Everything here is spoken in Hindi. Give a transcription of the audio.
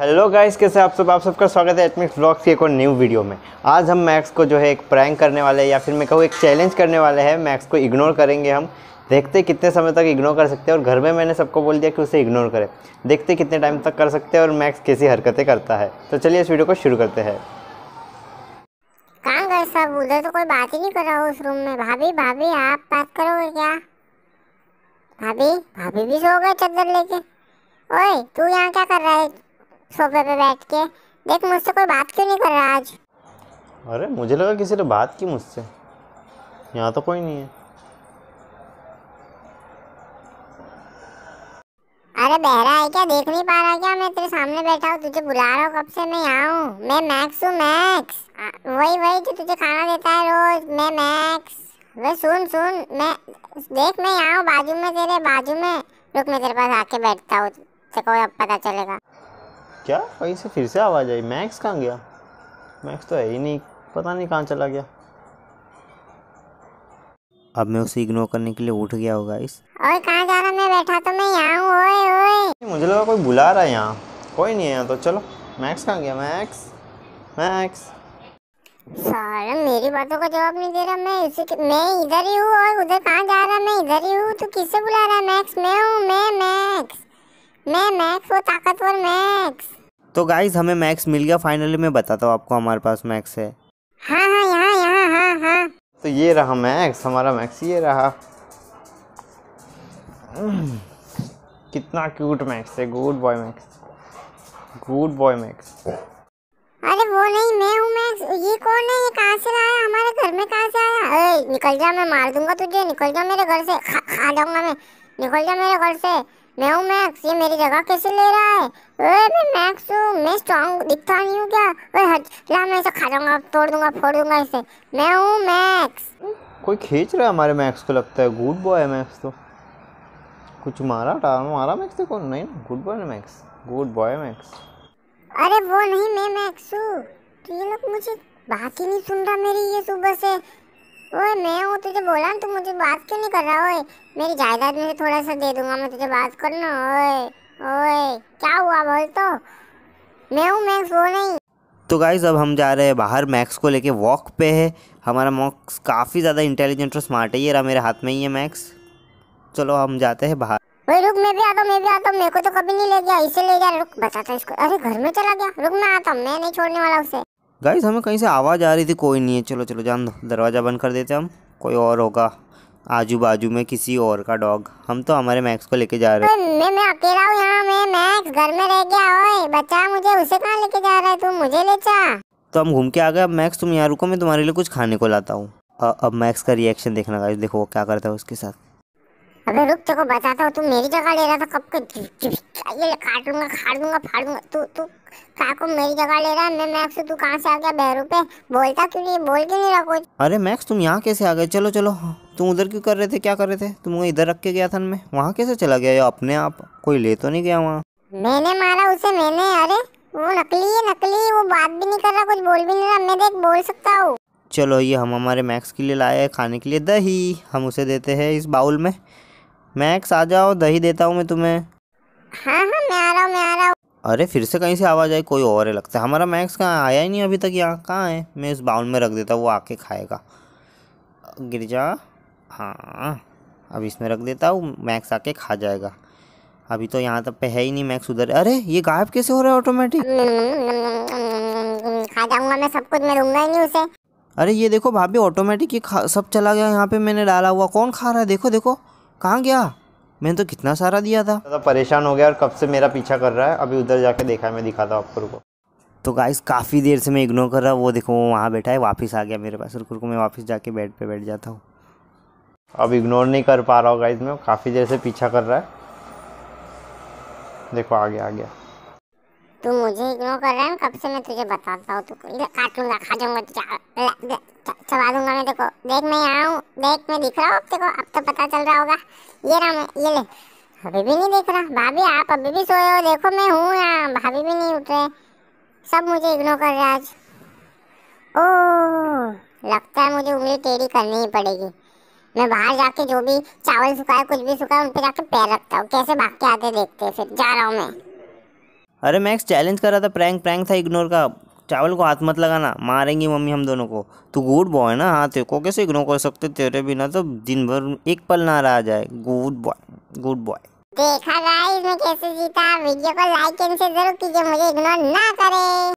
हेलो गाइस कैसे आप सब आप सबका स्वागत है एटमिक्स ब्लॉग्स की एक और न्यू वीडियो में आज हम मैक्स को जो है एक प्रैंक करने वाले हैं या फिर मैं कहूँ एक चैलेंज करने वाले हैं मैक्स को इग्नोर करेंगे हम देखते कितने समय तक इग्नोर कर सकते हैं और घर में मैंने सबको बोल दिया कि उसे इग्नोर करें देखते कितने टाइम तक कर सकते हैं और मैक्स कैसी हरकतें करता है तो चलिए इस वीडियो को शुरू करते हैं कहाँ गए सब उधर तो कोई बात ही नहीं कर रहा उस रूम में भाभी भाभी आप बात करोगे क्या भाभी भाभी भी सो गए चादर लेके ओए तू यहाँ क्या कर रहा है सोफे पे बैठ के देख मुझसे कोई बात क्यों नहीं कर रहा आज अरे मुझे लगा किसी ने बात की मुझसे यहाँ तो कोई नहीं है अरे बहरा है क्या देख नहीं पा रहा क्या मैं तेरे सामने बैठा हूँ तुझे बुला रहा हूँ कब से मैं यहाँ हूँ मैं मैक्स हूँ मैक्स वही वही जो तुझे खाना देता है रोज मैं मैक्स वे सुन सुन मैं देख मैं यहाँ हूँ बाजू में तेरे बाजू में रुक मैं तेरे पास आके बैठता हूँ तेरे को अब पता चलेगा क्या वहीं से फिर से आवाज़ आई मैक्स कहाँ गया मैक्स तो है ही नहीं पता नहीं कहाँ चला गया अब मैं उसे इग्नोर करने के लिए उठ गया होगा इस ओए कहाँ जा रहा मैं बैठा तो मैं यहाँ हूँ ओए ओए मुझे लगा कोई बुला रहा है यहाँ कोई नहीं है यहाँ तो चलो मैक्स कहाँ गया मैक्स मैक्स सारा मेरी बातों का जवाब नहीं दे रहा मैं इसी मैं इधर ही हूँ और उधर कहाँ जा रहा मैं इधर ही हूँ तू किससे बुला रहा है मैक्स मैं हूँ मैं मैक्स मैं मैक्स वो ताकतवर मैक्स तो गाइस हमें मैक्स मिल गया फाइनली मैं बताता हूँ आपको हमारे पास मैक्स है हाँ हाँ यहाँ यहाँ हाँ हाँ तो ये रहा मैक्स हमारा मैक्स ये रहा कितना क्यूट मैक्स है good boy Max good boy Max अरे वो नहीं मैं हूँ मैक्स ये कौन है ये कहाँ से लाया हमारे घर में कहाँ से आया ए, निकल जा मैं मार दूंगा तुझे निकल जा मेरे घर से खा, खा जाऊंगा मैं निकल जा मेरे घर से मैं हूँ मैक्स ये मेरी जगह कैसे ले रहा है ओए मैं मैक्स हूँ मैं स्ट्रांग दिखता नहीं हूँ क्या ओए हट ला मैं इसे खा जाऊंगा तोड़ दूंगा फोड़ दूंगा इसे मैं हूँ मैक्स कोई खींच रहा है हमारे मैक्स को लगता है गुड बॉय है मैक्स तो कुछ मारा टा मारा मैक्स तो नहीं good boy Max good boy Max अरे वो नहीं मैं मैक्स हूँ तो ये लोग मुझे बात ही नहीं सुन रहा मेरी ये सुबह से ओए मैं हूँ तुझे बोला तू मुझे बात क्यों नहीं कर रहा ओए मेरी जायदाद में से थोड़ा सा दे दूंगा मैं तुझे बात करना ओए ओए क्या हुआ बोल तो मैं हूँ मैक्स वो नहीं तो गाइज़ अब हम जा रहे हैं बाहर मैक्स को लेके वॉक पे है हमारा मॉक्स काफ़ी ज़्यादा इंटेलिजेंट और स्मार्ट है ये रहा मेरे हाथ में ही है मैक्स चलो हम जाते हैं बाहर भाई रुक मैं भी आता मैं भी आता मेरे को तो कभी नहीं ले गया इसे ले गया रुक बताता तो इसको अरे घर में चला गया रुक मैं आता मैं नहीं छोड़ने वाला उसे गाइस हमें कहीं से आवाज़ आ रही थी कोई नहीं है चलो चलो जान दो दरवाज़ा बंद कर देते हम कोई और होगा आजू बाजू में किसी और का डॉग हम तो हमारे मैक्स को लेके जा रहे हैं मैं मैं अकेला हूँ यहाँ मैं मैक्स घर में रह गया ओए बचा मुझे उसे कहाँ लेके जा रहा है तू मुझे ले जा तो हम घूम के आ गए अब मैक्स तुम यहाँ रुको मैं तुम्हारे लिए कुछ खाने को लाता हूँ अब मैक्स का रिएक्शन देखना गाइस देखो वो क्या करता है उसके साथ अबे रुक तेरे को बताता हूँ तू मेरी जगह ले रहा था कब के काट दूंगा खा लूंगा फाड़ दूंगा तू तू काकू मेरी जगह ले रहा है मैं मैक्स तू कहाँ से आ गया बहरू पे बोलता क्यों नहीं बोल क्यों नहीं रहा कुछ अरे मैक्स तुम यहाँ कैसे आ गए चलो चलो तुम उधर क्यों कर रहे थे क्या कर रहे थे तुम इधर रख के गया था मैं वहाँ कैसे चला गया या अपने आप कोई ले तो नहीं गया वहाँ मैंने मारा उसे मैंने अरे वो नकली है नकली वो बात भी नहीं कर रहा कुछ बोल भी नहीं रहा मैं देख बोल सकता हूँ चलो ये हम हमारे मैक्स के लिए लाए हैं खाने के लिए दही हम उसे देते हैं इस बाउल में मैक्स आ जाओ दही देता हूँ मैं तुम्हें हाँ हाँ मैं आ रहा हूँ मैं आ रहा हूँ अरे फिर से कहीं से आवाज़ आई कोई और है लगता है हमारा मैक्स कहाँ आया ही नहीं अभी तक यहाँ कहाँ है मैं इस बाउल में रख देता हूँ वो आके खाएगा गिरजा हाँ अब इसमें रख देता हूँ मैक्स आके खा जाएगा अभी तो यहाँ तक पे है ही नहीं मैक्स उधर अरे ये गायब कैसे हो रहा है ऑटोमेटिक हम्म, हम्म, हम्म, मैं सब कुछ मैं ही नहीं उसे अरे ये देखो भाभी ऑटोमेटिक ये सब चला गया यहाँ पे मैंने डाला हुआ कौन खा रहा है देखो देखो कहाँ गया मैंने तो कितना सारा दिया था तो परेशान हो गया और कब से मेरा पीछा कर रहा है अभी उधर जाके देखा है मैं दिखाता हूँ आपको रुको तो गाइस काफ़ी देर से मैं इग्नोर कर रहा हूँ वो देखो वो वहाँ बैठा है वापस आ गया मेरे पास रुको रुको मैं वापस जाके बेड पे बैठ जाता हूँ अब इग्नोर नहीं कर पा रहा हूँ गाइस मैं काफ़ी देर से पीछा कर रहा है देखो आ गया आ गया तू मुझे इग्नोर कर रहा है कब से मैं तुझे बताता हूँ तू काट खा जाऊंगा तुझे चबा दूंगा मैं देखो देख मैं यहाँ हूँ देख मैं दिख रहा हूँ देखो अब तो पता चल रहा होगा ये रहा मैं ये ले अभी भी नहीं देख रहा भाभी आप अभी भी सोए हो देखो मैं हूँ यहाँ भाभी भी नहीं उठ रहे सब मुझे इग्नोर कर रहे आज ओ लगता है मुझे उंगली टेढ़ी करनी ही पड़ेगी मैं बाहर जाके जो भी चावल सुखाया कुछ भी सुखाया उन पर जाके पैर रखता हूँ कैसे भाग के आते देखते फिर जा रहा हूँ मैं अरे मैक्स चैलेंज कर रहा था प्रैंक प्रैंक था इग्नोर का चावल को हाथ मत लगाना मारेंगी मम्मी हम दोनों को तू गुड बॉय ना हाँ तेरे को कैसे इग्नोर कर सकते तेरे बिना तो दिन भर एक पल ना रहा जाए गुड बॉय गुड बॉय देखा गाइस मैं कैसे जीता वीडियो को लाइक एंड शेयर जरूर कीजिए मुझे इग्नोर ना करें